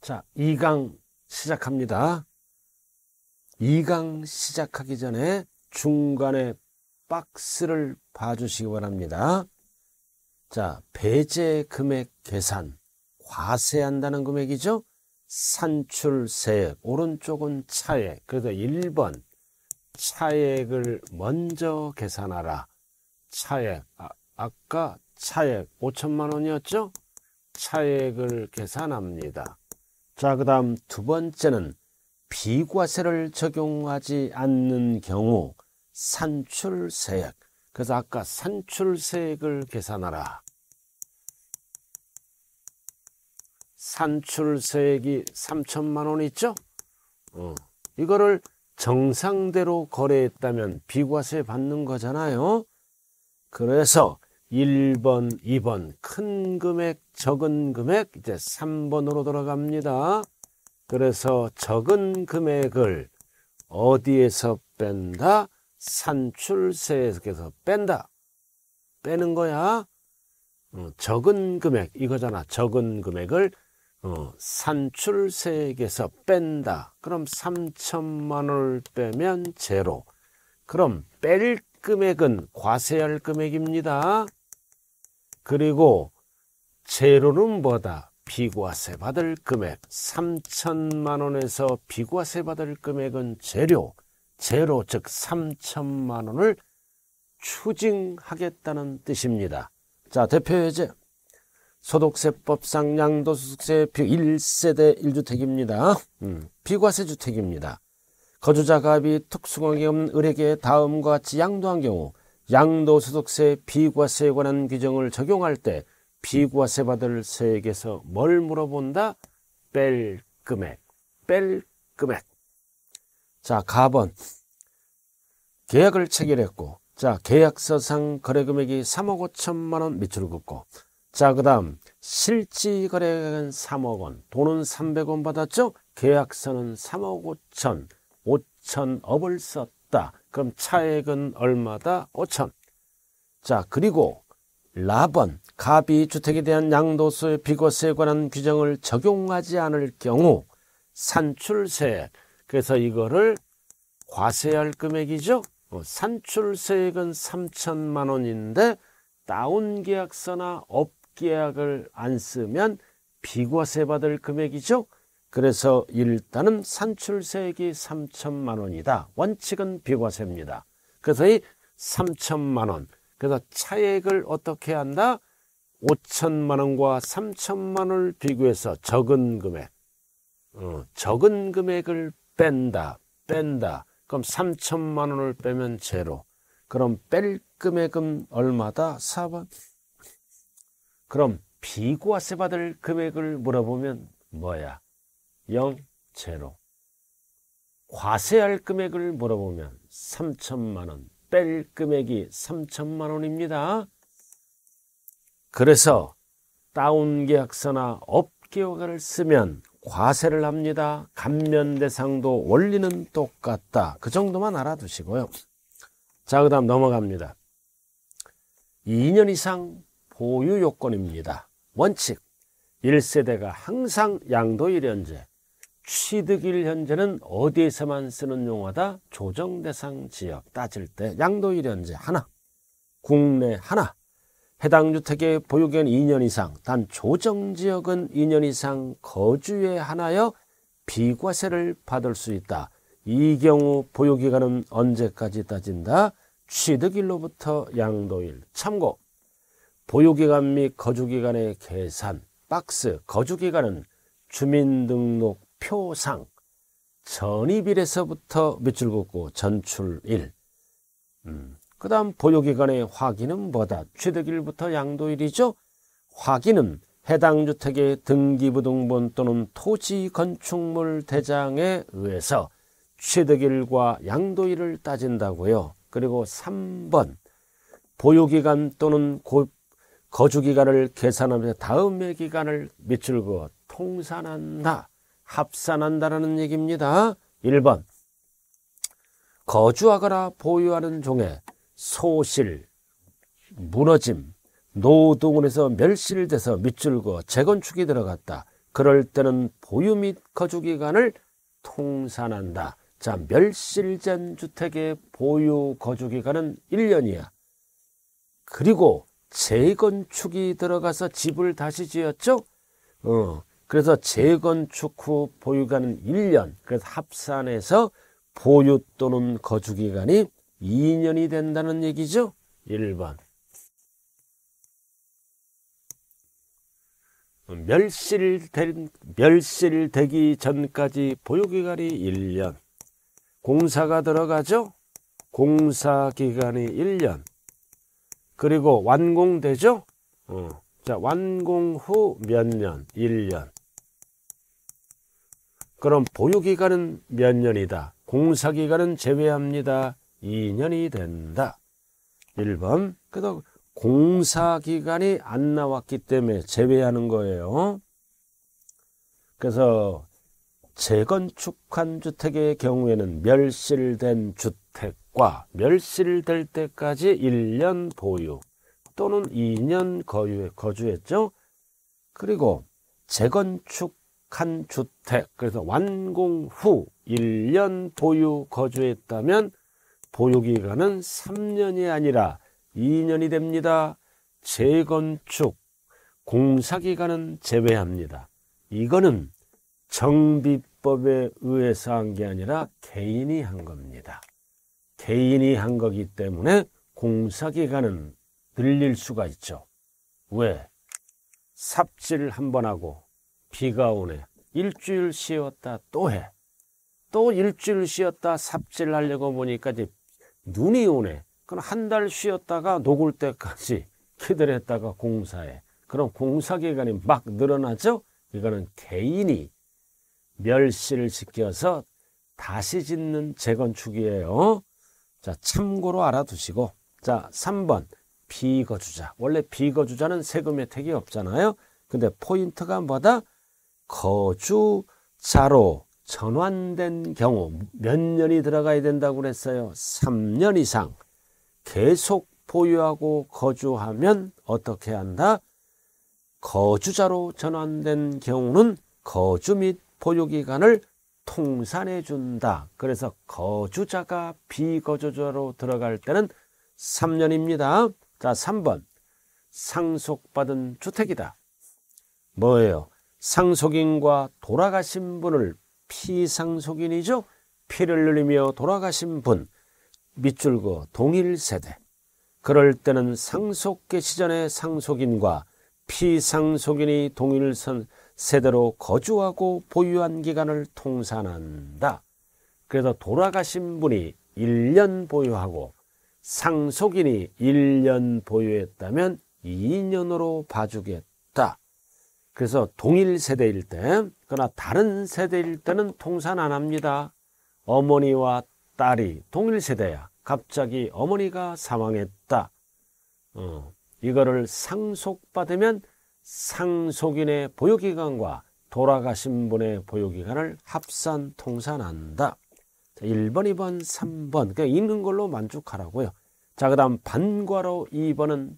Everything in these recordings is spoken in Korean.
자, 2강 시작합니다. 2강 시작하기 전에 중간에 박스를 봐주시기 바랍니다. 자, 배제 금액 계산. 과세한다는 금액이죠? 산출세액. 오른쪽은 차액. 그래서 1번. 차액을 먼저 계산하라. 차액. 아, 아까 차액 5천만 원이었죠? 차액을 계산합니다. 자, 그 다음 두 번째는 비과세를 적용하지 않는 경우 산출세액. 그래서 아까 산출세액을 계산하라. 산출세액이 3천만 원 있죠? 어. 이거를 정상대로 거래했다면 비과세 받는 거잖아요. 그래서 1번, 2번 큰 금액 적은 금액 이제 3번으로 돌아갑니다. 그래서 적은 금액을 어디에서 뺀다? 산출세에서 뺀다. 빼는 거야. 어, 적은 금액 이거잖아. 적은 금액을 어, 산출세액에서 뺀다. 그럼 3천만 원을 빼면 제로. 그럼 뺄 금액은 과세할 금액입니다. 그리고 재료는 뭐다? 비과세 받을 금액 3천만 원에서 비과세 받을 금액은 재료, 재료 즉 3천만 원을 추징하겠다는 뜻입니다. 자, 대표해제. 소득세법상 양도소득세 비 1세대 1주택입니다. 음, 비과세 주택입니다. 거주자가비 특수공이 없는 을에게 다음과 같이 양도한 경우 양도소득세 비과세에 관한 규정을 적용할 때 비구와 세받을 새에게서 뭘 물어본다? 뺄 금액. 뺄 금액. 자, 가번. 계약을 체결했고, 자, 계약서상 거래 금액이 3억 5천만 원 밑으로 긋고, 자, 그 다음, 실지 거래액은 3억 원, 돈은 300원 받았죠? 계약서는 3억 5천, 5천업을 썼다. 그럼 차액은 얼마다? 5천. 자, 그리고 라번 가비 주택에 대한 양도세 비과세에 관한 규정을 적용하지 않을 경우 산출세 그래서 이거를 과세할 금액이죠. 어, 산출세액은 3천만 원인데 다운 계약서나 업 계약을 안 쓰면 비과세 받을 금액이죠. 그래서 일단은 산출세액이 3천만 원이다. 원칙은 비과세입니다. 그래서 이 3천만 원 그래서 차액을 어떻게 한다? 5천만 원과 3천만 원을 비교해서 적은 금액, 어, 적은 금액을 뺀다, 뺀다. 그럼 3천만 원을 빼면 제로. 그럼 뺄 금액은 얼마다? 4번. 그럼 비과세 받을 금액을 물어보면 뭐야? 0, 제로. 과세할 금액을 물어보면 3천만 원, 뺄 금액이 3천만 원입니다. 그래서 다운계약서나 업계허가를 쓰면 과세를 합니다. 감면 대상도 원리는 똑같다. 그 정도만 알아두시고요. 자, 그 다음 넘어갑니다. 2년 이상 보유 요건입니다. 원칙 1세대가 항상 양도 일연제 취득일 현재는 어디에서만 쓰는 용어다? 조정 대상 지역 따질 때 양도일 현재 하나, 국내 하나, 해당 주택의 보유기간 2년 이상, 단 조정 지역은 2년 이상 거주에 하나여 비과세를 받을 수 있다. 이 경우 보유기간은 언제까지 따진다? 취득일로부터 양도일. 참고, 보유기간 및 거주기간의 계산, 박스, 거주기간은 주민등록 표상, 전입일에서부터 밑줄 긋고 전출일. 음. 그 다음 보유기간의 확인은 뭐다? 취득일부터 양도일이죠. 확인은 해당 주택의 등기부등본 또는 토지 건축물 대장에 의해서 취득일과 양도일을 따진다고요. 그리고 3번 보유기간 또는 거주기간을 계산하면서 다음의 기간을 밑줄 그어 통산한다. 합산한다라는 얘기입니다. 1번 거주하거나 보유하는 종의 소실, 무너짐, 노동원에서 멸실돼서 밑줄 그어 재건축이 들어갔다. 그럴 때는 보유 및 거주 기간을 통산한다. 자, 멸실된 주택의 보유 거주 기간은 1년이야. 그리고 재건축이 들어가서 집을 다시 지었죠? 어, 그래서 재건축 후 보유가는 1년, 그래서 합산해서 보유 또는 거주 기간이 2년이 된다는 얘기죠. 1번. 멸실된, 멸실되기 전까지 보유기간이 1년. 공사가 들어가죠? 공사기간이 1년. 그리고 완공되죠? 어. 자, 완공 후 몇 년? 1년. 그럼 보유기간은 몇 년이다. 공사기간은 제외합니다. 2년이 된다. 1번. 그래도 공사기간이 안 나왔기 때문에 제외하는 거예요. 그래서 재건축한 주택의 경우에는 멸실된 주택과 멸실될 때까지 1년 보유 또는 2년 거주했죠. 그리고 재건축 한 주택 그래서 완공 후 1년 보유 거주했다면 보유기간은 3년이 아니라 2년이 됩니다. 재건축 공사기간은 제외합니다. 이거는 정비법에 의해서 한 게 아니라 개인이 한 겁니다. 개인이 한 거기 때문에 공사기간은 늘릴 수가 있죠. 왜? 삽질 한번 하고 비가 오네. 일주일 쉬었다 또 해. 또 일주일 쉬었다 삽질하려고 보니까 이제 눈이 오네. 그럼 한 달 쉬었다가 녹을 때까지 기다렸다가 공사해. 그럼 공사 기간이 막 늘어나죠? 이거는 개인이 멸시를 시켜서 다시 짓는 재건축이에요. 자, 참고로 알아두시고. 자, 3번. 비거주자. 원래 비거주자는 세금 혜택이 없잖아요. 근데 포인트가 뭐다? 거주자로 전환된 경우 몇 년이 들어가야 된다고 그랬어요? 3년 이상 계속 보유하고 거주하면 어떻게 한다? 거주자로 전환된 경우는 거주 및 보유기간을 통산해 준다. 그래서 거주자가 비거주자로 들어갈 때는 3년입니다. 자, 3번. 상속받은 주택이다. 뭐예요? 상속인과 돌아가신 분을 피상속인이죠. 피를 흘리며 돌아가신 분, 밑줄 그 동일 세대. 그럴 때는 상속 개시 전의 상속인과 피상속인이 동일선 세대로 거주하고 보유한 기간을 통산한다. 그래서 돌아가신 분이 1년 보유하고 상속인이 1년 보유했다면 2년으로 봐주겠다. 그래서 동일 세대일 때, 그러나 다른 세대일 때는 통산 안 합니다. 어머니와 딸이 동일 세대야. 갑자기 어머니가 사망했다. 어, 이거를 상속받으면 상속인의 보유기간과 돌아가신 분의 보유기간을 합산 통산한다. 자, 1번, 2번, 3번. 그냥 있는 걸로 만족하라고요. 자, 그 다음 반과로 2번은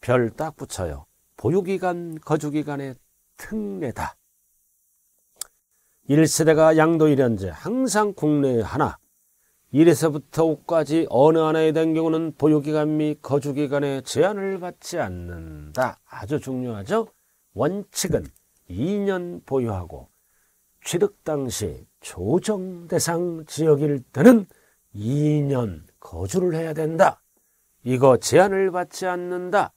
별 딱 붙여요. 보유기간, 거주기간의 특례다. 1세대가 양도일현제 항상 국내에 하나 1에서부터 5까지 어느 하나에 대한 경우는 보유기간 및 거주기간에 제한을 받지 않는다. 아주 중요하죠. 원칙은 2년 보유하고 취득 당시 조정 대상 지역일 때는 2년 거주를 해야 된다. 이거 제한을 받지 않는다.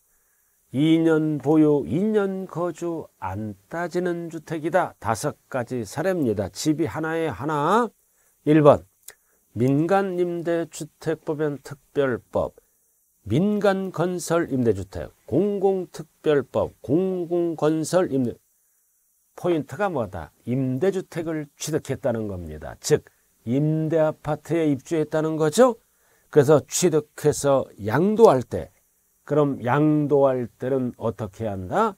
2년 보유, 2년 거주 안 따지는 주택이다. 다섯 가지 사례입니다. 집이 하나에 하나. 1번 민간 임대주택법엔 특별법 민간 건설 임대주택 공공특별법 공공건설 임대 포인트가 뭐다? 임대주택을 취득했다는 겁니다. 즉 임대아파트에 입주했다는 거죠. 그래서 취득해서 양도할 때 그럼 양도할 때는 어떻게 한다?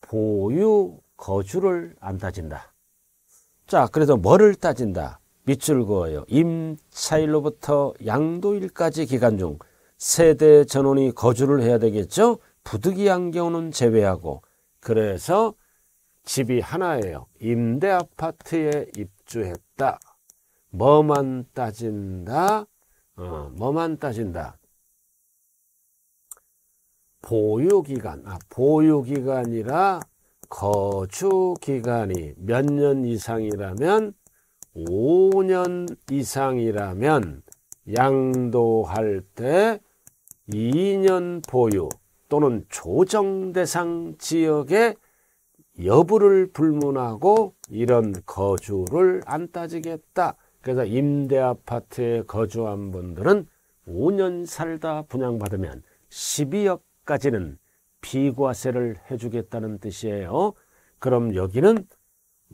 보유 거주를 안 따진다. 자, 그래서 뭐를 따진다? 밑줄 그어요. 임차일로부터 양도일까지 기간 중 세대 전원이 거주를 해야 되겠죠? 부득이한 경우는 제외하고. 그래서 집이 하나예요. 임대 아파트에 입주했다. 뭐만 따진다? 어, 뭐만 따진다? 보유기간, 아, 보유기간이라 거주기간이 몇 년 이상이라면 5년 이상이라면 양도할 때 2년 보유 또는 조정 대상 지역에 여부를 불문하고 이런 거주를 안 따지겠다. 그래서 임대 아파트에 거주한 분들은 5년 살다 분양받으면 12억 까지는 비과세를 해주겠다는 뜻이에요. 그럼 여기는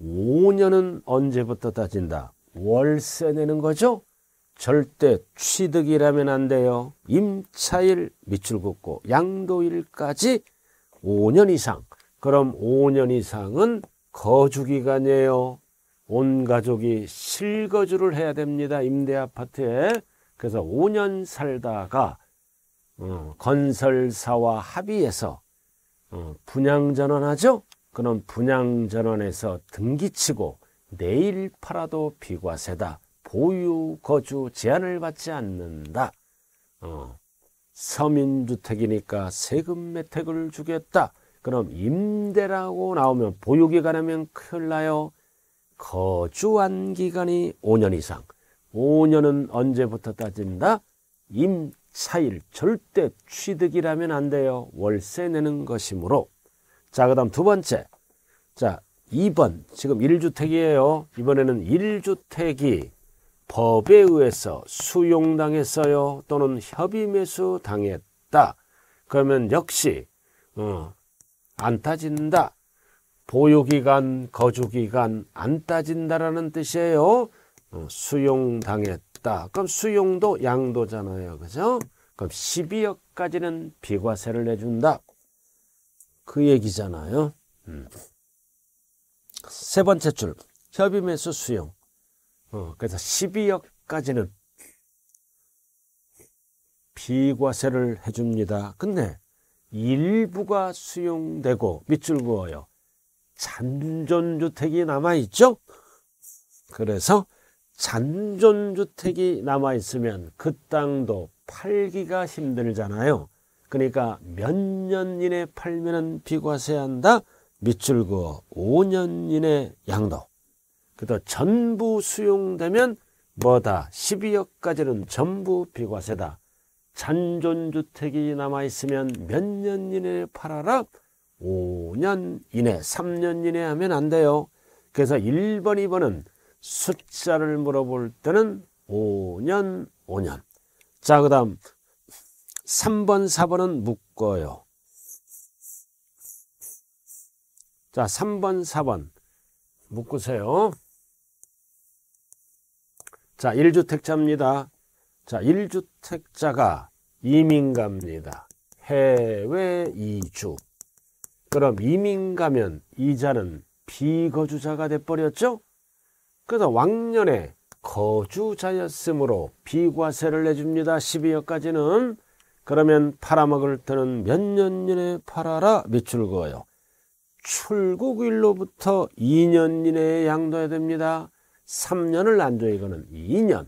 5년은 언제부터 따진다? 월세 내는 거죠? 절대 취득이라면 안 돼요. 임차일 밑줄 긋고 양도일까지 5년 이상. 그럼 5년 이상은 거주기간이에요. 온 가족이 실거주를 해야 됩니다. 임대 아파트에. 그래서 5년 살다가 어, 건설사와 합의해서 어, 분양전환하죠? 그럼 분양전환에서 등기치고 내일 팔아도 비과세다. 보유, 거주 제한을 받지 않는다. 어, 서민주택이니까 세금 혜택을 주겠다. 그럼 임대라고 나오면 보유기간이면 큰일 나요. 거주한 기간이 5년 이상. 5년은 언제부터 따진다? 임 사일 절대 취득이라면 안 돼요. 월세 내는 것이므로. 자, 그 다음 두 번째. 자, 2번. 지금 1주택이에요. 이번에는 1주택이 법에 의해서 수용당했어요. 또는 협의 매수 당했다. 그러면 역시, 어, 안 따진다. 보유기간, 거주기간 안 따진다라는 뜻이에요. 어, 수용당했다. 없다. 그럼 수용도 양도잖아요. 그죠? 그럼 12억까지는 비과세를 내준다. 그 얘기잖아요. 음. 세 번째 줄. 협의 매수 수용. 어, 그래서 12억까지는 비과세를 해줍니다. 근데 일부가 수용되고 밑줄 그어요. 잔존주택이 남아있죠? 그래서 잔존주택이 남아있으면 그 땅도 팔기가 힘들잖아요. 그러니까 몇 년 이내 팔면은 비과세 한다. 밑줄 그어 5년 이내 양도. 그다 전부 수용되면 뭐다 12억까지는 전부 비과세다. 잔존주택이 남아있으면 몇 년 이내에 팔아라? 5년 이내, 3년 이내 하면 안 돼요. 그래서 1번, 2번은 숫자를 물어볼 때는 5년, 5년. 자, 그 다음 3번, 4번은 묶어요. 자, 3번, 4번 묶으세요. 자, 1주택자입니다. 자, 1주택자가 이민갑니다 해외 이주. 그럼 이민가면 이자는 비거주자가 돼버렸죠? 그래서 왕년에 거주자였으므로 비과세를 내줍니다. 12여까지는 그러면 팔아먹을 때는 몇 년이내 에 팔아라 밑줄 그어요. 출국일로부터 2년 이내에 양도해야 됩니다. 3년을 안 줘, 이거는 2년.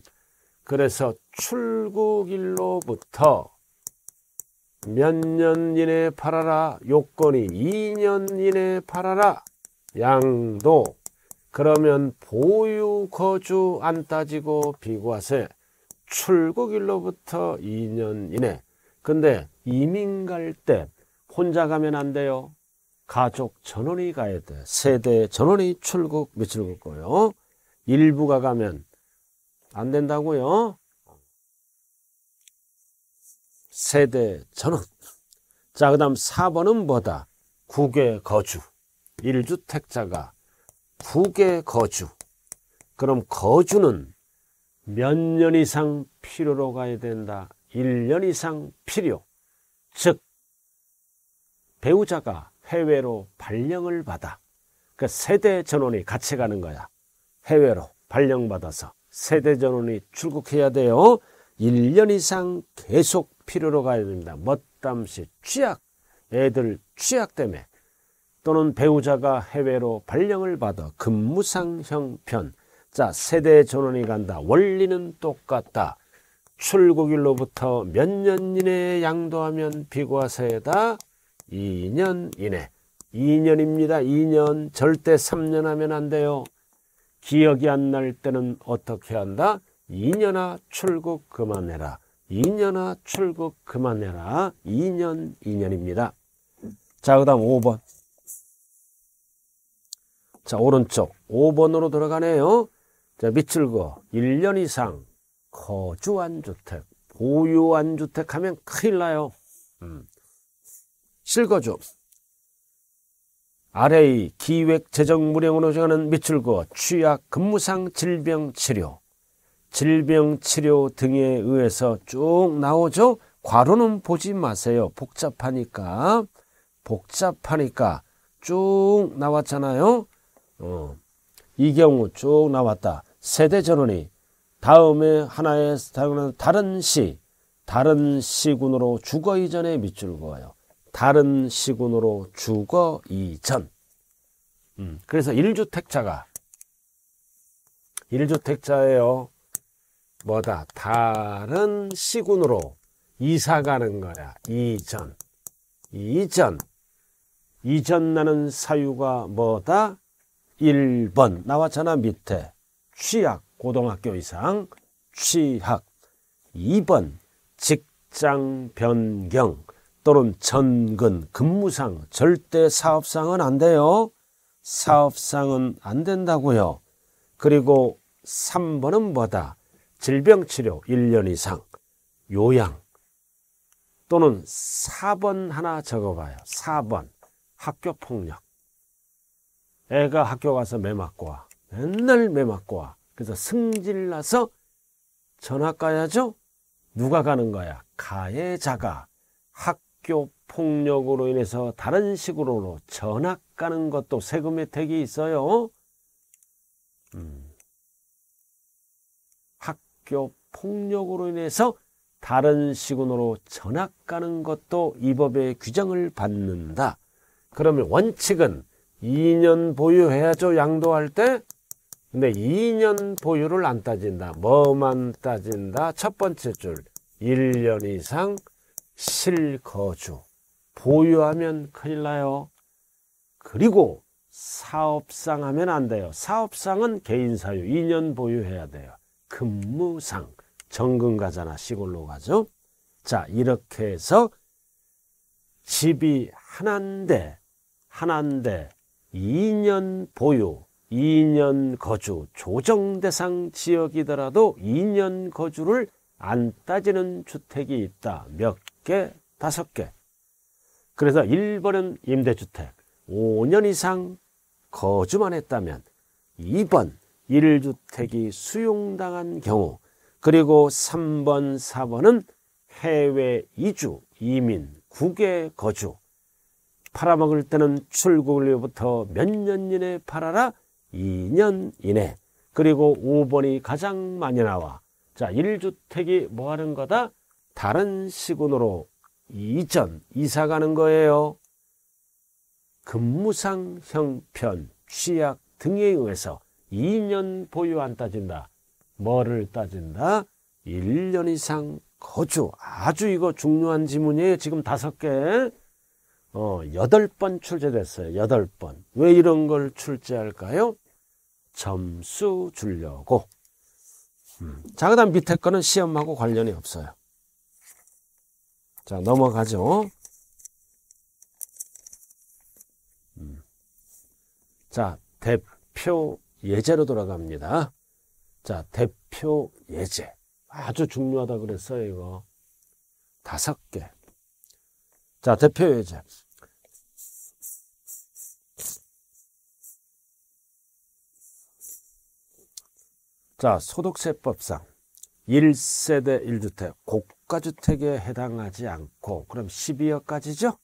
그래서 출국일로부터 몇 년 이내에 팔아라. 요건이 2년 이내에 팔아라. 양도 그러면 보유 거주 안 따지고 비과세 출국일로부터 2년 이내 근데 이민 갈 때 혼자 가면 안 돼요 가족 전원이 가야 돼 세대 전원이 출국 미칠 거요 일부가 가면 안 된다고요 세대 전원 자그 다음 4번은 뭐다 국외 거주 1주택자가 북의 거주. 그럼 거주는 몇 년 이상 필요로 가야 된다. 1년 이상 필요. 즉, 배우자가 해외로 발령을 받아. 그러니까 세대 전원이 같이 가는 거야. 해외로 발령받아서 세대 전원이 출국해야 돼요. 1년 이상 계속 필요로 가야 됩니다. 멋담시 취약. 애들 취약 때문에 또는 배우자가 해외로 발령을 받아 근무상 형편, 자, 세대 전원이 간다. 원리는 똑같다. 출국일로부터 몇 년 이내에 양도하면 비과세다. 2년 이내. 2년입니다. 2년. 절대 3년 하면 안 돼요. 기억이 안 날 때는 어떻게 한다? 2년아 출국 그만해라. 2년아 출국 그만해라. 2년, 2년입니다. 자, 그 다음 5번. 자, 오른쪽 5번으로 들어가네요. 자, 밑줄 거 1년 이상 거주한 주택, 보유한 주택 하면 큰일 나요. 음. 실거주 RA 기획 재정 무령으로 정하는 밑줄 거 취약 근무상 질병 치료 질병 치료 등에 의해서 쭉 나오죠. 과로는 보지 마세요. 복잡하니까 복잡하니까 쭉 나왔잖아요. 어, 이경우 쭉 나왔다. 세대 전원이 다음에 하나의 다른 시, 다른 시군으로 주거 이전에 밑줄 그어요. 다른 시군으로 주거 이전. 음, 그래서 1주택자가 1주택자예요. 뭐다? 다른 시군으로 이사 가는 거야. 이전. 이전. 이전 나는 사유가 뭐다? 1번 나와잖아 밑에 취약 고등학교 이상 취학 2번 직장 변경 또는 전근 근무상 절대 사업상은 안 돼요. 사업상은 안 된다고요. 그리고 3번은 뭐다? 질병치료 1년 이상 요양 또는 4번 하나 적어봐요. 4번 학교폭력 애가 학교 가서 매 맞고 와. 맨날 매 맞고 와. 그래서 승질나서 전학 가야죠. 누가 가는 거야? 가해자가 학교 폭력으로 인해서 다른 식으로 전학 가는 것도 세금 혜택이 있어요. 음. 학교 폭력으로 인해서 다른 시군으로 전학 가는 것도 이 법의 규정을 받는다. 그러면 원칙은 2년 보유해야죠. 양도할 때. 근데 2년 보유를 안 따진다. 뭐만 따진다? 첫 번째 줄. 1년 이상 실거주. 보유하면 큰일 나요. 그리고 사업상 하면 안 돼요. 사업상은 개인사유 2년 보유해야 돼요. 근무상 정근 가잖아 시골로 가죠. 자 이렇게 해서 집이 하나인데 하나인데 2년 보유, 2년 거주, 조정 대상 지역이더라도 2년 거주를 안 따지는 주택이 있다. 몇 개? 다섯 개. 그래서 1번은 임대주택. 5년 이상 거주만 했다면 2번 1주택이 수용당한 경우 그리고 3번, 4번은 해외 이주, 이민, 국외 거주 팔아먹을 때는 출국일로부터 몇 년 이내 팔아라? 2년 이내. 그리고 5번이 가장 많이 나와. 자, 1주택이 뭐 하는 거다? 다른 시군으로 이전, 이사 가는 거예요. 근무상 형편, 취약 등에 의해서 2년 보유 안 따진다. 뭐를 따진다? 1년 이상 거주. 아주 이거 중요한 지문이에요. 지금 다섯 개. 어, 8번 출제됐어요. 8번. 왜 이런 걸 출제할까요? 점수 주려고. 음. 자, 그 다음 밑에 거는 시험하고 관련이 없어요. 자, 넘어가죠. 음. 자, 대표 예제로 돌아갑니다. 자, 대표 예제. 아주 중요하다 그랬어요, 이거. 다섯 개. 자, 대표회장. 자, 소득세법상 1세대 1주택, 고가주택에 해당하지 않고, 그럼 12억까지죠?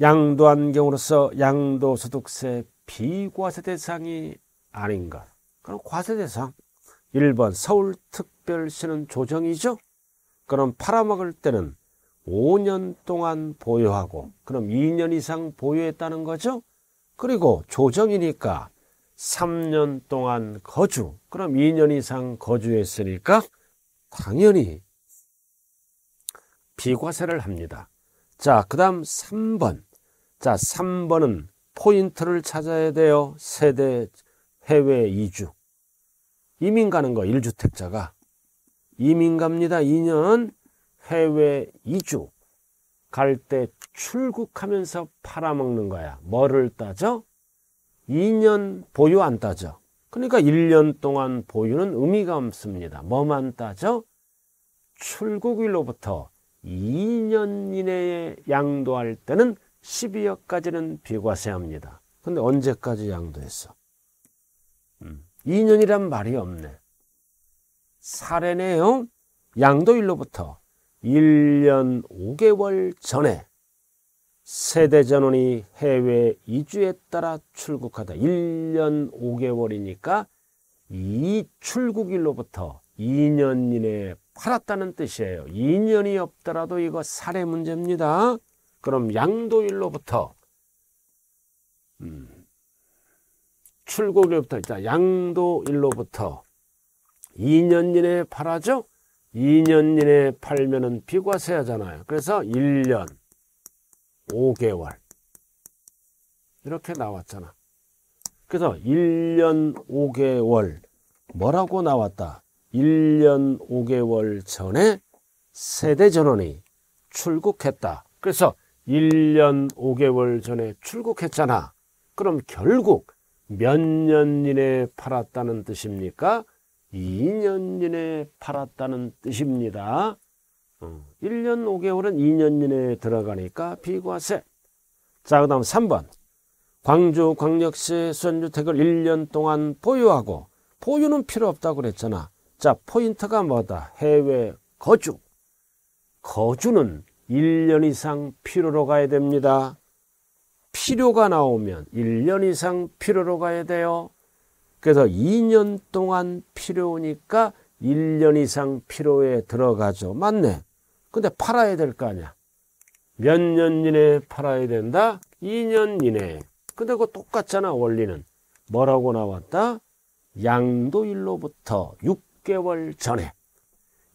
양도한 경우로서 양도소득세 비과세 대상이 아닌가? 그럼 과세 대상. 1번 서울특별시는 조정이죠? 그럼 팔아먹을 때는 5년 동안 보유하고 그럼 2년 이상 보유했다는 거죠. 그리고 조정이니까 3년 동안 거주. 그럼 2년 이상 거주했으니까 당연히 비과세를 합니다. 자, 그다음 3번. 자, 3번은 포인트를 찾아야 돼요. 세대 해외 이주. 이민 가는 거 1주택자가 이민 갑니다. 2년 해외 이주 갈 때 출국하면서 팔아먹는 거야. 뭐를 따져? 2년 보유 안 따져. 그러니까 1년 동안 보유는 의미가 없습니다. 뭐만 따져? 출국일로부터 2년 이내에 양도할 때는 12억까지는 비과세합니다. 근데 언제까지 양도했어? 2년이란 음, 말이 없네. 사례네요. 양도일로부터 1년 5개월 전에 세대 전원이 해외 이주에 따라 출국하다 1년 5개월이니까 이 출국일로부터 2년 이내에 팔았다는 뜻이에요. 2년이 없더라도 이거 사례 문제입니다. 그럼 양도일로부터 음, 출국일로부터 일 양도일로부터 2년 이내에 팔아죠? 2년 이내 팔면은 비과세하잖아요. 그래서 1년 5개월 이렇게 나왔잖아. 그래서 1년 5개월 뭐라고 나왔다? 1년 5개월 전에 세대 전원이 출국했다. 그래서 1년 5개월 전에 출국했잖아. 그럼 결국 몇 년 이내 팔았다는 뜻입니까? 2년이내 에 팔았다는 뜻입니다. 1년 어, 5개월은 2년이내 에 들어가니까 비과세. 자, 그 다음 3번. 광주 광역시 수원주택을 1년 동안 보유하고, 보유는 필요 없다고 그랬잖아. 자, 포인트가 뭐다? 해외 거주. 거주는 1년 이상 필요로 가야 됩니다. 필요가 나오면 1년 이상 필요로 가야 돼요. 그래서 2년 동안 필요니까 1년 이상 필요에 들어가죠. 맞네. 근데 팔아야 될 거 아니야. 몇 년 이내에 팔아야 된다? 2년 이내에. 근데 그거 똑같잖아, 원리는. 뭐라고 나왔다? 양도일로부터 6개월 전에.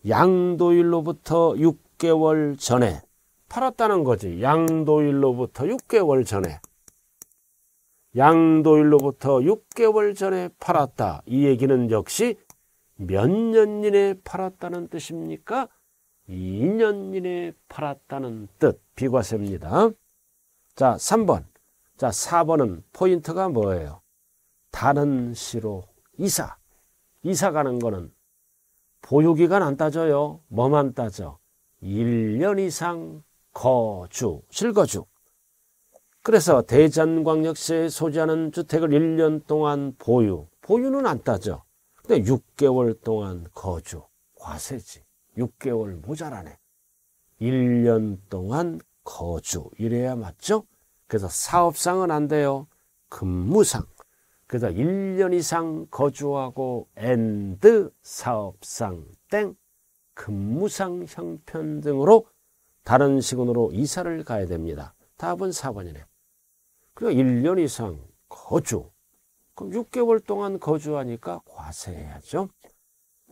양도일로부터 6개월 전에. 팔았다는 거지. 양도일로부터 6개월 전에. 양도일로부터 6개월 전에 팔았다. 이 얘기는 역시 몇 년이내 팔았다는 뜻입니까? 2년이내 팔았다는 뜻. 비과세입니다. 자, 3번. 자, 4번은 포인트가 뭐예요? 다른 시로 이사. 이사 가는 거는 보유기간 안 따져요. 뭐만 따져? 1년 이상 거주, 실거주. 그래서 대전광역시에 소재하는 주택을 1년 동안 보유, 보유는 안따죠 근데 6개월 동안 거주, 과세지. 6개월 모자라네. 1년 동안 거주, 이래야 맞죠? 그래서 사업상은 안 돼요. 근무상. 그래서 1년 이상 거주하고 엔드 사업상 땡 근무상 형편 등으로 다른 시군으로 이사를 가야 됩니다. 답은 4번이네요. 그리고 1년 이상 거주. 그럼 6개월 동안 거주하니까 과세해야죠.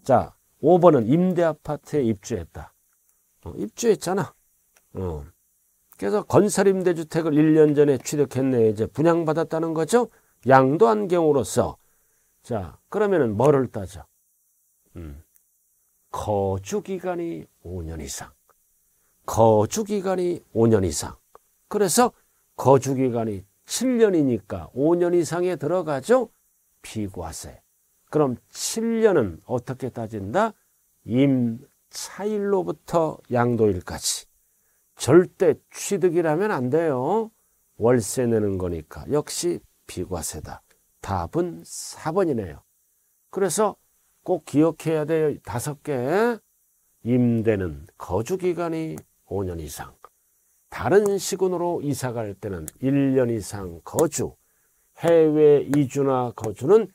자, 5번은 임대 아파트에 입주했다. 어, 입주했잖아. 어. 그래서 건설 임대주택을 1년 전에 취득했네. 이제 분양받았다는 거죠. 양도 안경으로서. 자, 그러면은 뭐를 따져? 음. 거주 기간이 5년 이상. 거주 기간이 5년 이상. 그래서 거주 기간이 7년이니까 5년 이상에 들어가죠. 비과세. 그럼 7년은 어떻게 따진다? 임차일로부터 양도일까지. 절대 취득이라면 안 돼요. 월세 내는 거니까 역시 비과세다. 답은 4번이네요. 그래서 꼭 기억해야 돼요. 다섯 개. 임대는 거주기간이 5년 이상. 다른 시군으로 이사 갈 때는 1년 이상 거주, 해외 이주나 거주는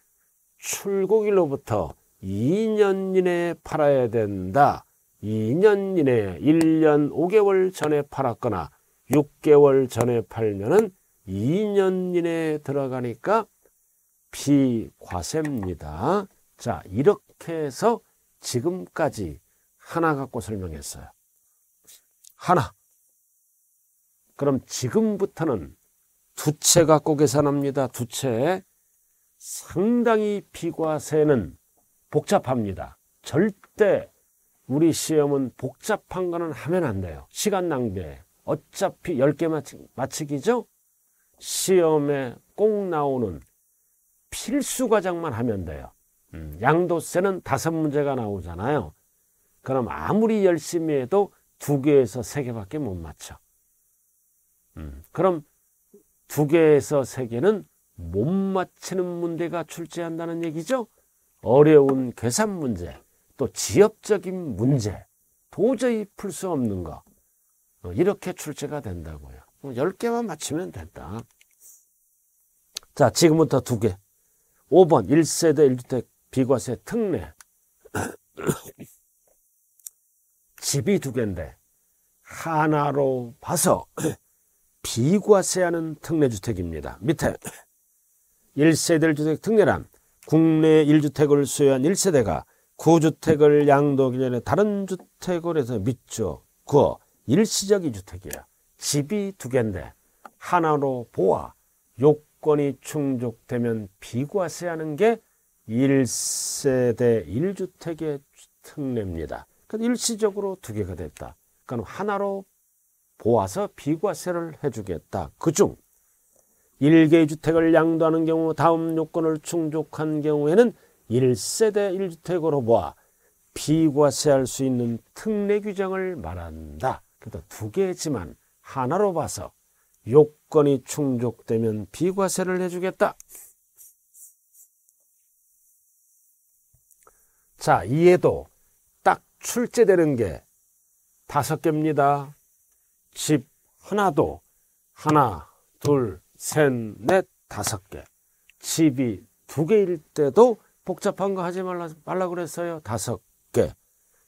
출국일로부터 2년 이내에 팔아야 된다. 2년 이내에 1년 5개월 전에 팔았거나 6개월 전에 팔면은 2년 이내에 들어가니까 비과세입니다. 자, 이렇게 해서 지금까지 하나 갖고 설명했어요. 하나. 그럼 지금부터는 두 채 갖고 계산합니다. 두채 상당히 비과 세는 복잡합니다. 절대 우리 시험은 복잡한 거는 하면 안 돼요. 시간 낭비에 어차피 10개 맞치기죠 시험에 꼭 나오는 필수 과정만 하면 돼요. 음, 양도세는 다섯 문제가 나오잖아요. 그럼 아무리 열심히 해도 두 개에서 세 개밖에 못 맞춰. 음, 그럼 두 개에서 세 개는 못 맞히는 문제가 출제한다는 얘기죠. 어려운 계산 문제, 또 지엽적인 문제, 도저히 풀 수 없는 거. 어, 이렇게 출제가 된다고요. 10개만 어, 맞히면 된다. 자, 지금부터 두 개. 5번 1세대 1주택 비과세 특례. 집이 두 개인데 하나로 봐서 비과세하는 특례주택입니다. 밑에 1세대 주택 특례란 국내 1주택을 소유한 1세대가 9주택을 양도 기준에 다른 주택을 해서 밑죠. 그 일시적인 주택이야. 집이 두 개인데 하나로 보아 요건이 충족되면 비과세하는 게 1세대 1주택의 특례입니다. 그러니까 일시적으로 두 개가 됐다. 그러니까 하나로 보아서 비과세를 해주겠다. 그 중 1개의 주택을 양도하는 경우 다음 요건을 충족한 경우에는 1세대 1주택으로 보아 비과세할 수 있는 특례 규정을 말한다. 그래도 두 개지만 하나로 봐서 요건이 충족되면 비과세를 해주겠다. 자, 이해도딱 출제되는 게 다섯 개입니다. 집 하나도 하나, 둘, 셋, 넷, 다섯 개. 집이 두 개일 때도 복잡한 거 하지 말라, 말라 그랬어요. 다섯 개.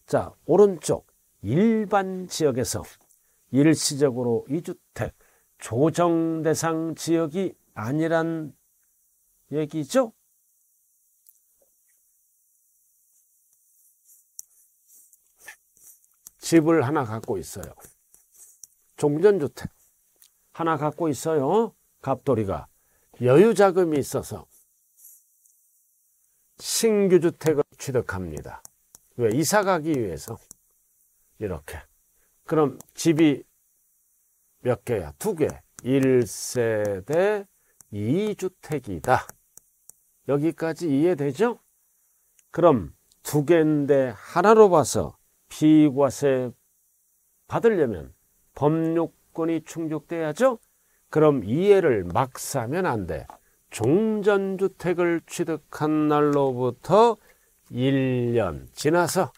자, 오른쪽. 일반 지역에서 일시적으로 이주택 조정 대상 지역이 아니란 얘기죠? 집을 하나 갖고 있어요. 종전주택 하나 갖고 있어요. 갑돌이가 여유 자금이 있어서 신규 주택을 취득합니다. 왜? 이사 가기 위해서 이렇게 그럼 집이 몇 개야? 두 개. 1세대 2주택이다. 여기까지 이해되죠? 그럼 두 개인데 하나로 봐서 비과세 받으려면 법률권이 충족돼야죠. 그럼 이해를 막사면 안 돼. 종전주택을 취득한 날로부터 1년 지나서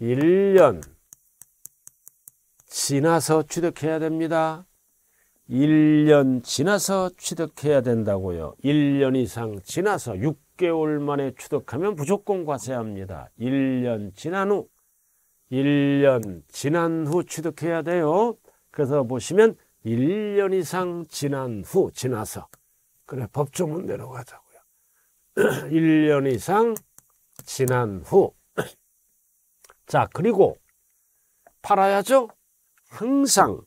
1년 지나서 취득해야 됩니다. 1년 지나서 취득해야 된다고요. 1년 이상 지나서 6개월 만에 취득하면 무조건 과세합니다. 1년 지난 후 1년 지난 후 취득해야 돼요. 그래서 보시면 1년 이상 지난 후 지나서 그래 법조문 내려가자고요. 1년 이상 지난 후. 자, 그리고 팔아야죠. 항상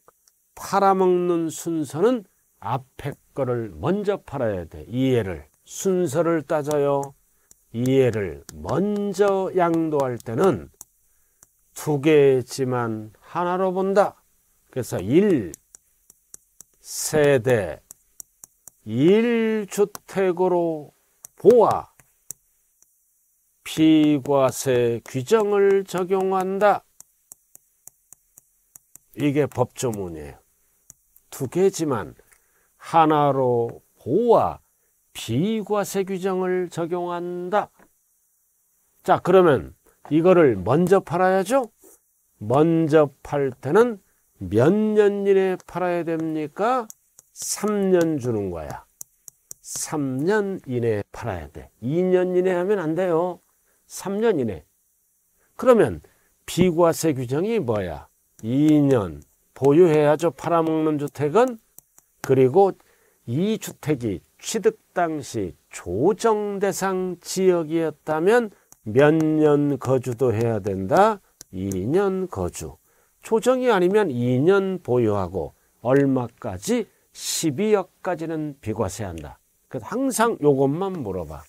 팔아먹는 순서는 앞에 거를 먼저 팔아야 돼. 이해를. 순서를 따져요. 이해를 먼저 양도할 때는 두 개지만 하나로 본다. 그래서 1 세대 1주택으로 보아 비과세 규정을 적용한다. 이게 법조문이에요. 두 개지만 하나로 보아 비과세 규정을 적용한다. 자, 그러면 이거를 먼저 팔아야죠. 먼저 팔 때는 몇 년 이내 팔아야 됩니까? 3년 주는 거야. 3년 이내 팔아야 돼. 2년 이내 하면 안 돼요. 3년 이내. 그러면 비과세 규정이 뭐야? 2년 보유해야죠. 팔아먹는 주택은. 그리고 이 주택이 취득 당시 조정 대상 지역이었다면 몇년 거주도 해야 된다. 2년 거주. 초정이 아니면 2년 보유하고 얼마까지 12억까지는 비과세한다. 그래서 항상 요것만 물어봐.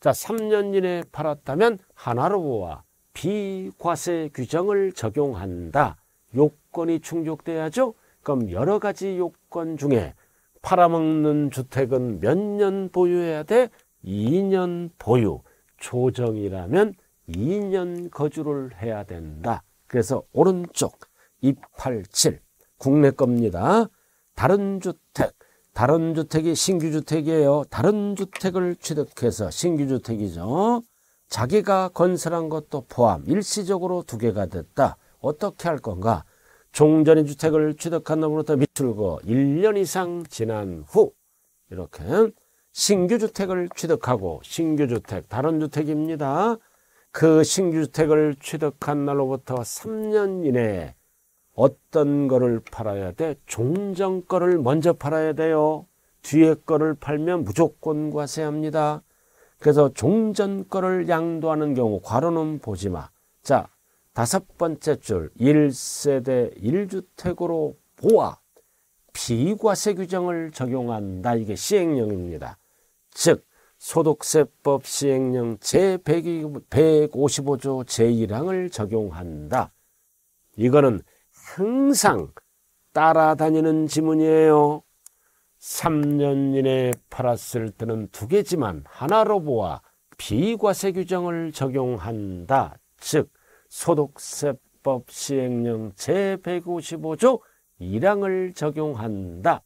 자, 3년 이내 팔았다면 하나로 모아 비과세 규정을 적용한다. 요건이 충족돼야죠. 그럼 여러 가지 요건 중에 팔아먹는 주택은 몇 년 보유해야 돼? 2년 보유. 조정이라면 2년 거주를 해야 된다. 그래서 오른쪽 287 국내 겁니다. 다른 주택, 다른 주택이 신규 주택이에요. 다른 주택을 취득해서 신규 주택이죠. 자기가 건설한 것도 포함 일시적으로 두 개가 됐다. 어떻게 할 건가? 종전의 주택을 취득한 놈으로부터 밑줄고 1년 이상 지난 후 이렇게 신규 주택을 취득하고 신규 주택 다른 주택입니다. 그 신규 주택을 취득한 날로부터 3년 이내에 어떤 거를 팔아야 돼? 종전 거를 먼저 팔아야 돼요. 뒤에 거를 팔면 무조건 과세합니다. 그래서 종전 거를 양도하는 경우 과로는 보지 마. 자, 다섯 번째 줄 1세대 1주택으로 보아 비과세 규정을 적용한다. 이게 시행령입니다. 즉 소득세법 시행령 제155조 제1항을 적용한다. 이거는 항상 따라다니는 지문이에요. 3년 이내 팔았을 때는 두 개지만 하나로 보아 비과세 규정을 적용한다. 즉 소득세법 시행령 제155조 1항을 적용한다.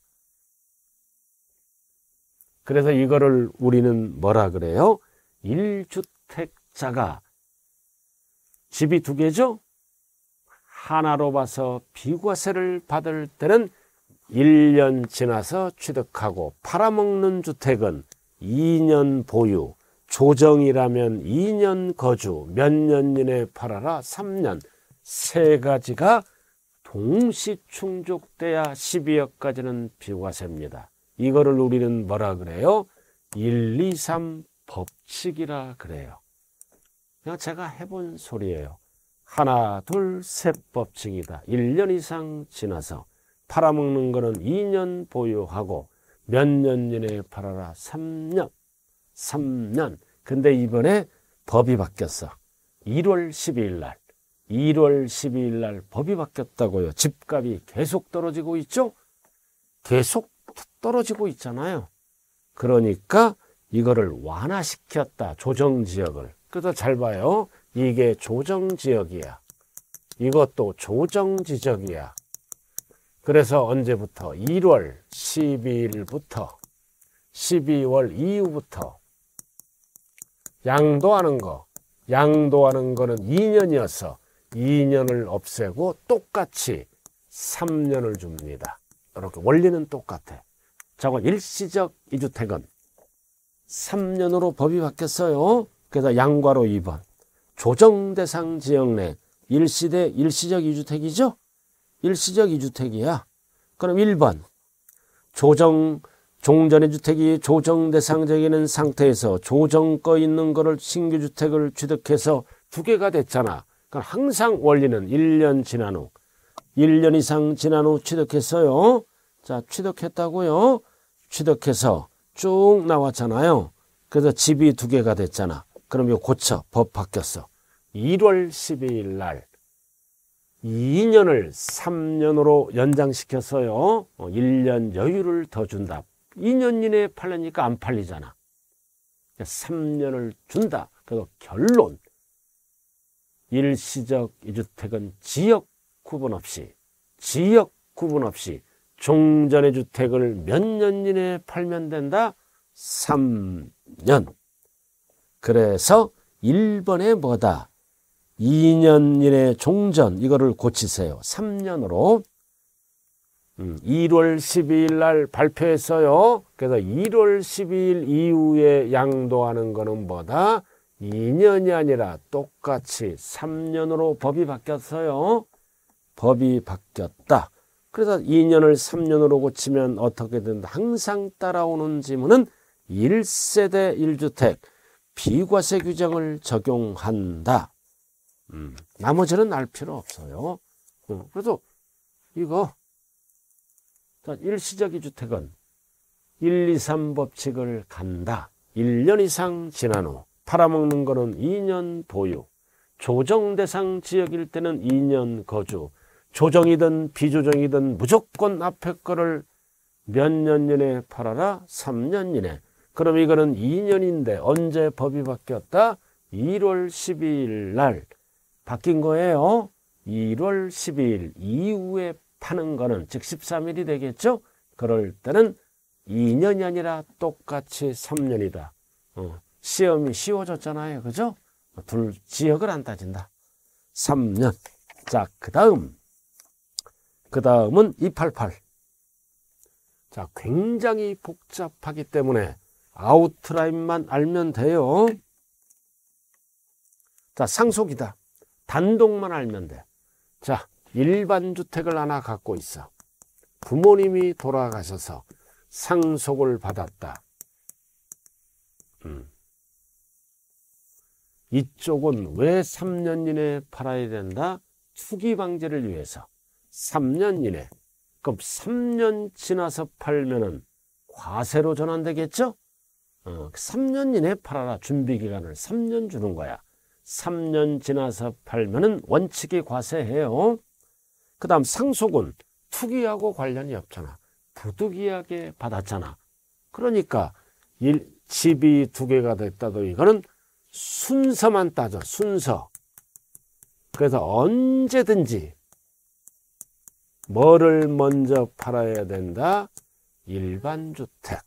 그래서 이거를 우리는 뭐라 그래요? 1주택자가 집이 두 개죠? 하나로 봐서 비과세를 받을 때는 1년 지나서 취득하고 팔아먹는 주택은 2년 보유, 조정이라면 2년 거주, 몇 년 이내 팔아라 3년, 세 가지가 동시 충족돼야 12억까지는 비과세입니다. 이거를 우리는 뭐라 그래요? 1, 2, 3 법칙이라 그래요. 그냥 제가 해본 소리예요. 하나, 둘, 셋 법칙이다. 1년 이상 지나서 팔아먹는 거는 2년 보유하고 몇 년 이내에 팔아라. 3년. 3년. 근데 이번에 법이 바뀌었어. 1월 12일 날. 1월 12일 날 법이 바뀌었다고요. 집값이 계속 떨어지고 있죠? 계속 떨어지고 있잖아요. 그러니까 이거를 완화시켰다. 조정 지역을. 그래서 잘 봐요. 이게 조정 지역이야. 이것도 조정 지적이야. 그래서 언제부터? 1월 12일부터 12월 이후부터 양도하는 거. 양도하는 거는 2년이어서 2년을 없애고 똑같이 3년을 줍니다. 이렇게 원리는 똑같아. 저거 일시적 이주택은 3년으로 법이 바뀌었어요. 그래서 양과로 2번. 조정대상 지역 내 일시대 일시적 이주택이죠? 일시적 이주택이야. 그럼 1번. 조정, 종전의 주택이 조정대상적이는 상태에서 조정거 있는 거를 신규주택을 취득해서 두 개가 됐잖아. 그럼 항상 원리는 1년 지난 후, 1년 이상 지난 후 취득했어요. 자, 취득했다고요. 취득해서 쭉 나왔잖아요. 그래서 집이 두 개가 됐잖아. 그럼 이거 고쳐. 법 바뀌었어. 1월 12일 날 2년을 3년으로 연장시켰어요. 1년 어, 여유를 더 준다. 2년 이내에 팔리니까 안 팔리잖아. 3년을 준다. 그래서 결론. 일시적 이주택은 지역 구분 없이, 지역 구분 없이 종전의 주택을 몇 년 이내에 팔면 된다? 3년. 그래서 1번에 뭐다? 2년 이내 종전 이거를 고치세요. 3년으로. 1월 음, 12일 날 발표했어요. 그래서 1월 12일 이후에 양도하는 거는 뭐다? 2년이 아니라 똑같이 3년으로 법이 바뀌었어요. 법이 바뀌었다. 그래서 2년을 3년으로 고치면 어떻게 된다. 항상 따라오는 질문은 1세대 1주택 비과세 규정을 적용한다. 음, 나머지는 알 필요 없어요. 음, 어, 그래서 이거 자, 일시적인 주택은 1, 2, 3 법칙을 간다. 1년 이상 지난 후 팔아먹는 거는 2년 보유 조정 대상 지역일 때는 2년 거주 조정이든 비조정이든 무조건 앞에 거를 몇 년 이내 팔아라? 3년 이내. 그럼 이거는 2년인데 언제 법이 바뀌었다? 1월 12일 날 바뀐 거예요. 1월 12일 이후에 파는 거는 즉 13일이 되겠죠? 그럴 때는 2년이 아니라 똑같이 3년이다. 어, 시험이 쉬워졌잖아요. 그죠? 둘 지역을 안 따진다. 3년. 자, 그 다음 그 다음은 288. 자, 굉장히 복잡하기 때문에 아웃라인만 알면 돼요. 자, 상속이다. 단독만 알면 돼. 자, 일반 주택을 하나 갖고 있어. 부모님이 돌아가셔서 상속을 받았다. 음. 이쪽은 왜 3년 이내에 팔아야 된다? 투기 방지를 위해서. 3년 이내. 그럼 3년 지나서 팔면은 과세로 전환되겠죠? 어, 3년 이내 팔아라. 준비 기간을 3년 주는 거야. 3년 지나서 팔면은 원칙이 과세해요. 그 다음 상속은 투기하고 관련이 없잖아. 부득이하게 받았잖아. 그러니까 일, 집이 두 개가 됐다도 이거는 순서만 따져. 순서. 그래서 언제든지 뭐를 먼저 팔아야 된다? 일반주택.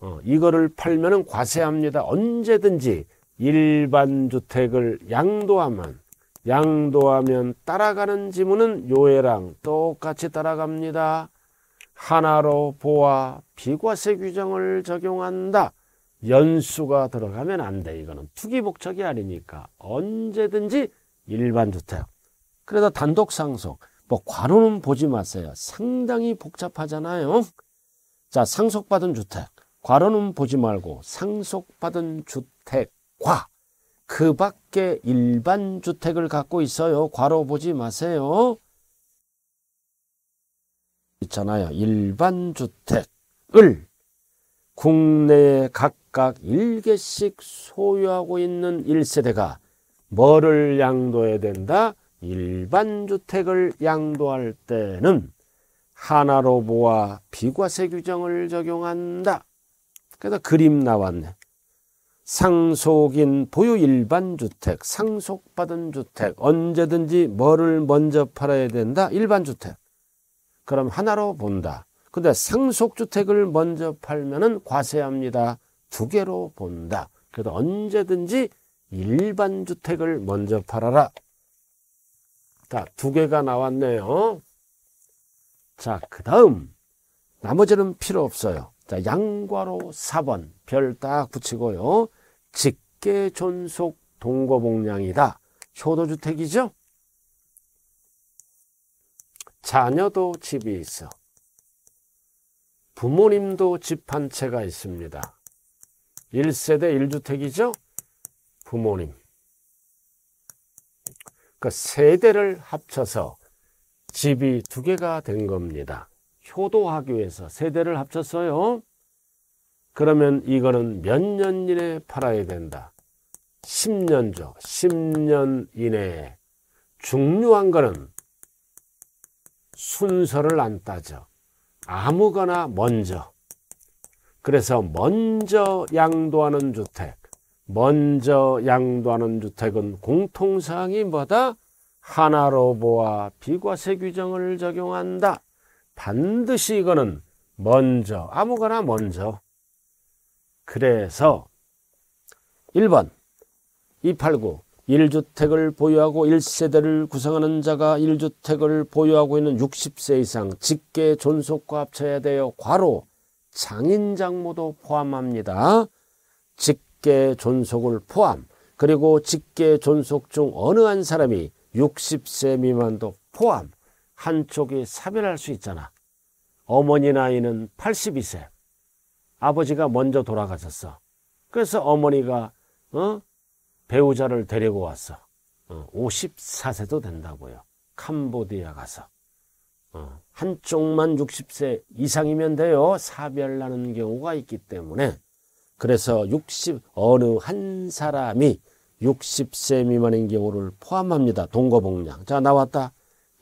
어, 이거를 팔면은 과세합니다. 언제든지 일반주택을 양도하면, 양도하면 따라가는 지문은 요해랑 똑같이 따라갑니다. 하나로 보아 비과세 규정을 적용한다. 연수가 들어가면 안 돼. 이거는 투기복적이 아니니까 언제든지 일반주택. 그래서 단독상속. 뭐 과로는 보지 마세요. 상당히 복잡하잖아요. 자, 상속받은 주택. 과로는 보지 말고 상속받은 주택과 그 밖에 일반 주택을 갖고 있어요. 과로 보지 마세요. 있잖아요. 일반 주택을 국내에 각각 1개씩 소유하고 있는 1세대가 뭐를 양도해야 된다? 일반 주택을 양도할 때는 하나로 보아 비과세 규정을 적용한다. 그래서 그림 나왔네. 상속인 보유 일반 주택, 상속받은 주택, 언제든지 뭐를 먼저 팔아야 된다? 일반 주택. 그럼 하나로 본다. 근데 상속주택을 먼저 팔면은 과세합니다. 두 개로 본다. 그래서 언제든지 일반 주택을 먼저 팔아라. 자, 두 개가 나왔네요. 자, 그 다음. 나머지는 필요 없어요. 자, 양과로 4번. 별 딱 붙이고요. 직계 존속 동거복량이다. 효도주택이죠? 자녀도 집이 있어. 부모님도 집 한 채가 있습니다. 1세대 1주택이죠? 부모님. 그 세대를 합쳐서 집이 두 개가 된 겁니다. 효도하기 위해서 세대를 합쳤어요. 그러면 이거는 몇 년 이내에 팔아야 된다. 10년죠. 10년 이내에. 중요한 거는 순서를 안 따져. 아무거나 먼저. 그래서 먼저 양도하는 주택. 먼저 양도하는 주택은 공통사항이 뭐다? 하나로 보아 비과세 규정을 적용한다. 반드시 이거는 먼저 아무거나 먼저 그래서 1번 289 1주택을 보유하고 1세대를 구성하는 자가 1주택을 보유하고 있는 60세 이상 직계 존속과 합쳐야 되어 과로 장인 장모도 포함합니다. 직 직계 존속을 포함 그리고 직계 존속 중 어느 한 사람이 60세 미만도 포함 한쪽이 사별할 수 있잖아. 어머니 나이는 82세. 아버지가 먼저 돌아가셨어. 그래서 어머니가 어? 배우자를 데리고 왔어. 어, 54세도 된다고요. 캄보디아 가서. 어, 한쪽만 60세 이상이면 돼요. 사별나는 경우가 있기 때문에 그래서 60 어느 한 사람이 60세 미만인 경우를 포함합니다. 동거복량. 자 나왔다.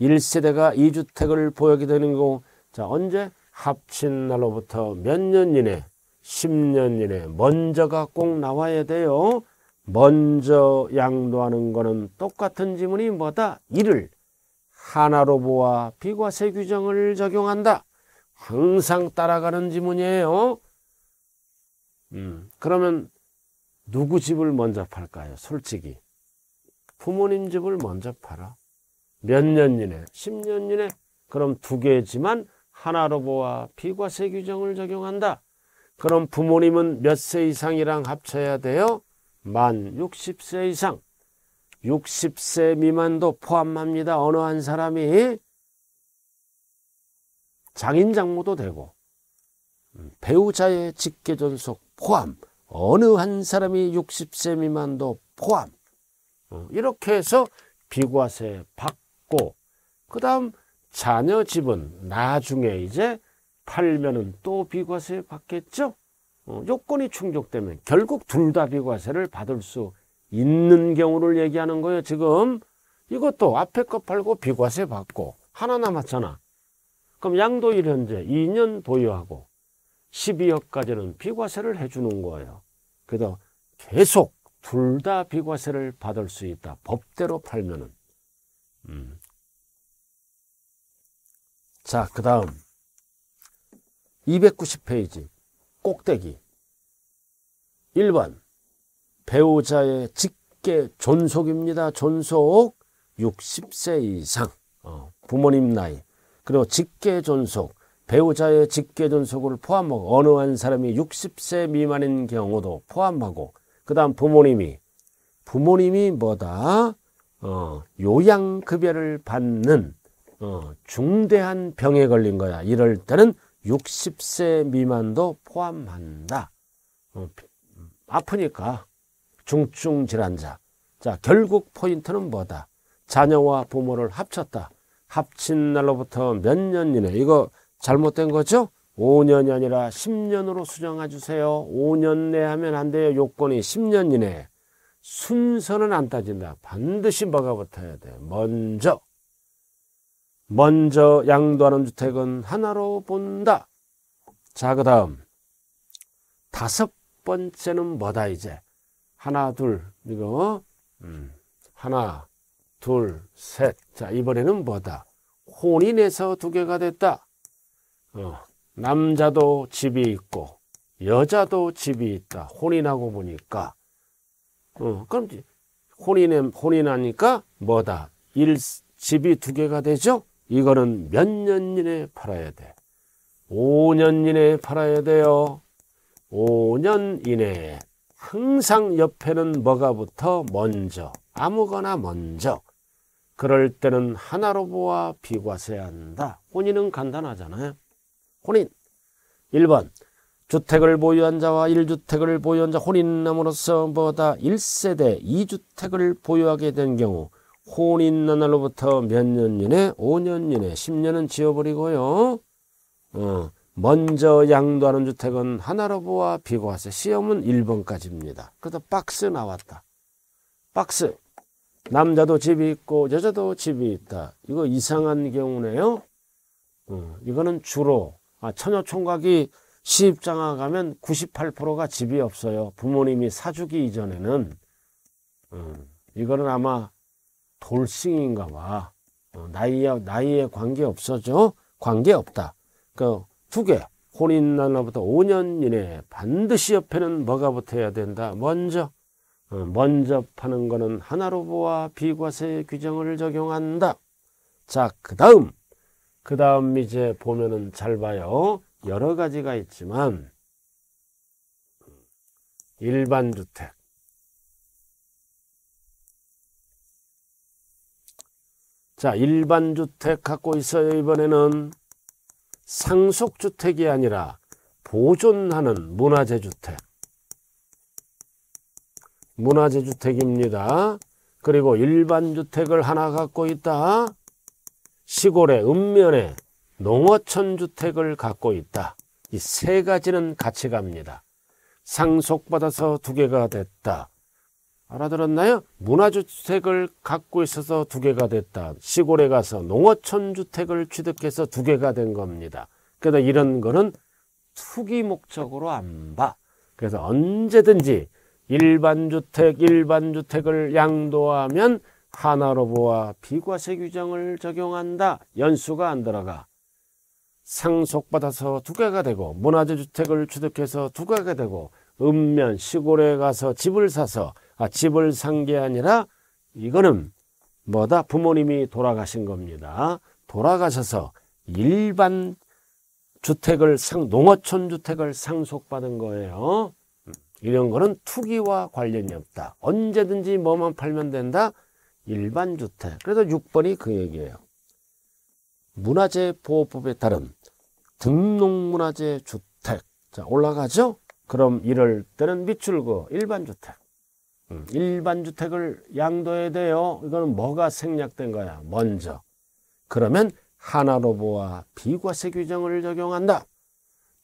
1세대가 2주택을 보유하게 되는 경우 자 언제 합친 날로부터 몇 년 이내 10년 이내 먼저가 꼭 나와야 돼요. 먼저 양도하는 거는 똑같은 지문이 뭐다? 이를 하나로 보아 비과세 규정을 적용한다. 항상 따라가는 지문이에요. 그러면 누구 집을 먼저 팔까요? 솔직히. 부모님 집을 먼저 팔아. 몇 년 이내, 10년 이내, 그럼 두 개지만 하나로 보아 비과세 규정을 적용한다. 그럼 부모님은 몇 세 이상이랑 합쳐야 돼요? 만 60세 이상. 60세 미만도 포함합니다. 어느 한 사람이 장인 장모도 되고 음, 배우자의 직계 존속 포함 어느 한 사람이 60세 미만도 포함 어, 이렇게 해서 비과세 받고 그 다음 자녀 집은 나중에 이제 팔면은 또 비과세 받겠죠 어, 요건이 충족되면 결국 둘 다 비과세를 받을 수 있는 경우를 얘기하는 거예요 지금 이것도 앞에 거 팔고 비과세 받고 하나 남았잖아 그럼 양도일 현재 2년 보유하고 12억까지는 비과세를 해주는 거예요. 그래서 계속 둘 다 비과세를 받을 수 있다. 법대로 팔면은. 음. 자, 그 다음. 290페이지. 꼭대기. 1번. 배우자의 직계 존속입니다. 존속. 60세 이상. 어, 부모님 나이. 그리고 직계 존속. 배우자의 직계존속을 포함하고 어느 한 사람이 60세 미만인 경우도 포함하고 그 다음 부모님이 부모님이 뭐다? 어, 요양급여를 받는 어, 중대한 병에 걸린 거야. 이럴 때는 60세 미만도 포함한다. 어, 아프니까 중증 질환자. 자, 결국 포인트는 뭐다? 자녀와 부모를 합쳤다. 합친 날로부터 몇 년 이내. 이거 잘못된 거죠? 5년이 아니라 10년으로 수정해 주세요. 5년 내 하면 안 돼요. 요건이 10년 이내. 순서는 안 따진다. 반드시 뭐가 붙어야 돼. 먼저. 먼저 양도하는 주택은 하나로 본다. 자, 그 다음. 다섯 번째는 뭐다, 이제? 하나, 둘, 이거. 음. 하나, 둘, 셋. 자, 이번에는 뭐다? 혼인해서두 개가 됐다. 어, 남자도 집이 있고 여자도 집이 있다. 혼인하고 보니까 어, 그럼 혼인에 혼인하니까 뭐다? 일 집이 두 개가 되죠? 이거는 몇 년 이내에 팔아야 돼. 5년 이내에 팔아야 돼요. 5년 이내에 항상 옆에는 뭐가 붙어 먼저 아무거나 먼저 그럴 때는 하나로 보아 비과세한다. 혼인은 간단하잖아요. 혼인 1번 주택을 보유한 자와 1주택을 보유한 자 혼인남으로서 보다 1세대 2주택을 보유하게 된 경우 혼인난날로부터몇 년이내5년이내 10년은 지어버리고요 어, 먼저 양도하는 주택은 하나로 보아 비고하세. 시험은 1번까지입니다. 그래서 박스 나왔다. 박스. 남자도 집이 있고 여자도 집이 있다. 이거 이상한 경우네요. 어, 이거는 주로 아, 처녀 총각이 시집장아 가면 98%가 집이 없어요. 부모님이 사주기 이전에는. 음, 이거는 아마 돌싱인가 봐. 어, 나이와, 나이에 관계없어죠? 관계없다. 그, 후계, 혼인 날로부터 5년 이내 반드시 옆에는 뭐가 붙어야 된다. 먼저, 어, 먼저 파는 거는 하나로 보아 비과세 규정을 적용한다. 자, 그 다음. 그 다음 이제 보면은 잘 봐요. 여러 가지가 있지만 일반 주택 자 일반 주택 갖고 있어요 이번에는 상속주택이 아니라 보존하는 문화재주택 문화재주택입니다 그리고 일반주택을 하나 갖고 있다 시골의 읍면에 농어촌 주택을 갖고 있다. 이 세 가지는 같이 갑니다. 상속받아서 두 개가 됐다. 알아들었나요? 문화주택을 갖고 있어서 두 개가 됐다. 시골에 가서 농어촌 주택을 취득해서 두 개가 된 겁니다. 그래서 이런 거는 투기 목적으로 안 봐. 그래서 언제든지 일반주택, 일반주택을 양도하면 하나로 보아 비과세 규정을 적용한다. 연수가 안 들어가. 상속받아서 투자가 되고 문화재 주택을 취득해서 투자가 되고 읍면 시골에 가서 집을 사서 아, 집을 산 게 아니라 이거는 뭐다 부모님이 돌아가신 겁니다. 돌아가셔서 일반 주택을 상 농어촌 주택을 상속받은 거예요. 음, 이런 거는 투기와 관련이 없다. 언제든지 뭐만 팔면 된다. 일반 주택. 그래서 6번이 그 얘기예요. 문화재 보호법에 따른 등록문화재 주택. 자, 올라가죠? 그럼 이럴 때는 밑줄그 일반 주택. 음, 일반 주택을 양도해야 돼요. 이거는 뭐가 생략된 거야? 먼저. 그러면 하나로보와 비과세 규정을 적용한다.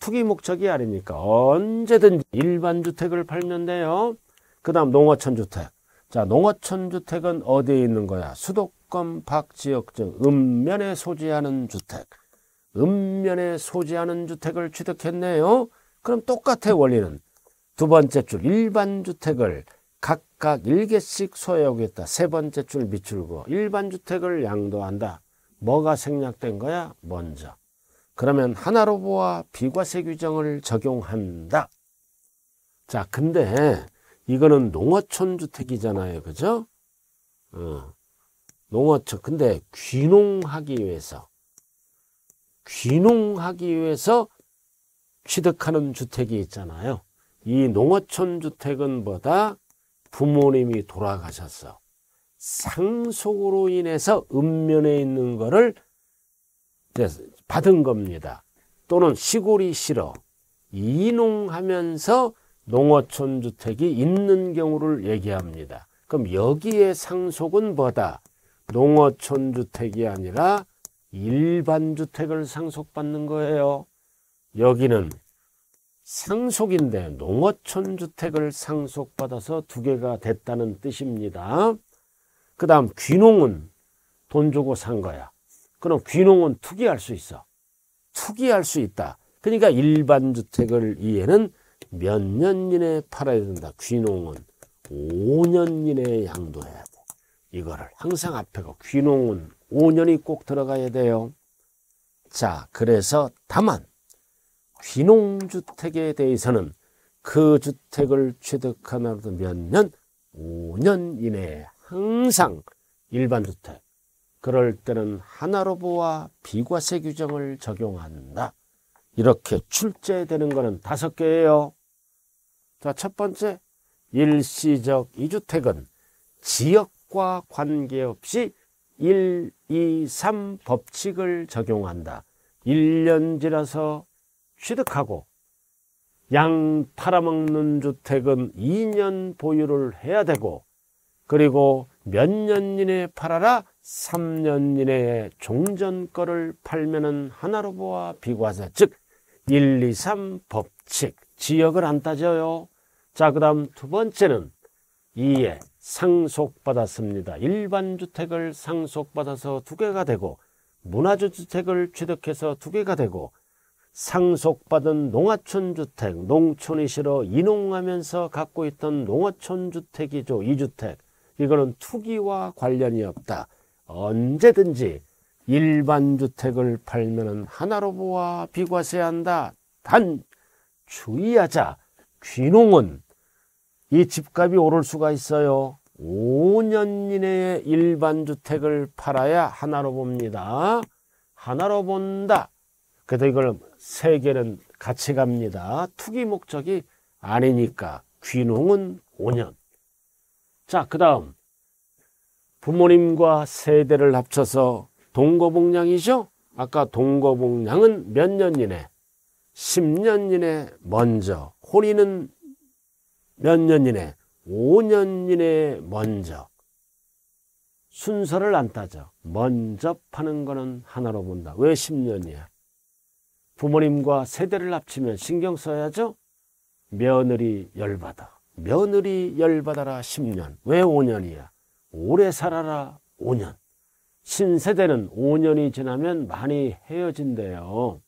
투기 목적이 아니니까 언제든지 일반 주택을 팔면 돼요. 그 다음 농어촌 주택. 자, 농어촌 주택은 어디에 있는 거야? 수도권 박 지역 즉 읍면에 소지하는 주택. 읍면에 소지하는 주택을 취득했네요. 그럼 똑같아 원리는. 두 번째 줄 일반 주택을 각각 1개씩 소유하겠다. 세 번째 줄미출그 일반 주택을 양도한다. 뭐가 생략된 거야? 먼저. 그러면 하나로 보아 비과세 규정을 적용한다. 자, 근데 이거는 농어촌 주택이잖아요. 그죠? 어, 농어촌. 근데 귀농하기 위해서 귀농하기 위해서 취득하는 주택이 있잖아요. 이 농어촌 주택은 뭐다? 부모님이 돌아가셔서 상속으로 인해서 읍면에 있는 거를 받은 겁니다. 또는 시골이 싫어 이농하면서 농어촌 주택이 있는 경우를 얘기합니다. 그럼 여기에 상속은 뭐다? 농어촌 주택이 아니라 일반 주택을 상속받는 거예요. 여기는 상속인데 농어촌 주택을 상속받아서 두 개가 됐다는 뜻입니다. 그 다음 귀농은 돈 주고 산 거야. 그럼 귀농은 투기할 수 있어. 투기할 수 있다. 그러니까 일반 주택을 이해는 몇년 이내에 팔아야 된다. 귀농은 5년 이내에 양도해야 돼. 이거를 항상 앞에가 귀농은 5년이 꼭 들어가야 돼요. 자, 그래서 다만 귀농주택에 대해서는 그 주택을 취득하나도 몇 년, 5년 이내 항상 일반주택, 그럴 때는 하나로보와 비과세 규정을 적용한다. 이렇게 출제되는 것은 다섯 개예요. 자, 첫 번째, 일시적 이주택은 지역과 관계없이 1, 2, 3 법칙을 적용한다. 1년 지나서 취득하고 양 팔아먹는 주택은 2년 보유를 해야 되고 그리고 몇 년 이내에 팔아라 3년 이내에 종전거를 팔면은 하나로 보아 비과세 즉 1, 2, 3 법칙 지역을 안 따져요 자, 그 다음 두 번째는 이에 상속받았습니다. 일반 주택을 상속받아서 두 개가 되고 문화주 택을 취득해서 두 개가 되고 상속받은 농하촌 주택, 농촌이 싫어 이농하면서 갖고 있던 농어촌 주택이죠. 이 주택. 이거는 투기와 관련이 없다. 언제든지 일반 주택을 팔면은 하나로 보아 비과세한다. 단 주의하자. 귀농은 이 집값이 오를 수가 있어요. 5년 이내에 일반 주택을 팔아야 하나로 봅니다. 하나로 본다. 그래서 이걸 세 개는 같이 갑니다. 투기 목적이 아니니까 귀농은 5년. 자, 그 다음 부모님과 세대를 합쳐서 동거복량이죠? 아까 동거복량은 몇 년 이내? 10년 이내 먼저 혼인은 몇년 이내, 5년 이내에 먼저 순서를 안 따져. 먼저 파는 거는 하나로 본다. 왜 10년이야? 부모님과 세대를 합치면 신경 써야죠? 며느리 열받아. 며느리 열받아라 10년. 왜 5년이야? 오래 살아라 5년. 신세대는 5년이 지나면 많이 헤어진대요.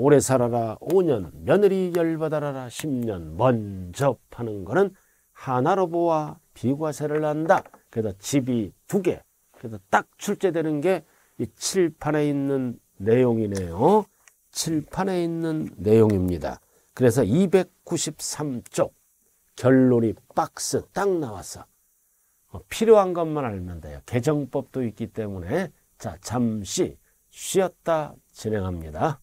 오래 살아라 5년, 며느리 열받아라 10년 먼저 파는 거는 하나로 보아 비과세를 한다. 그래서 집이 두 개. 그래서 딱 출제되는 게 이 칠판에 있는 내용이네요. 칠판에 있는 내용입니다. 그래서 293쪽 결론이 박스 딱나와서 어, 필요한 것만 알면 돼요. 개정법도 있기 때문에 자 잠시 쉬었다 진행합니다.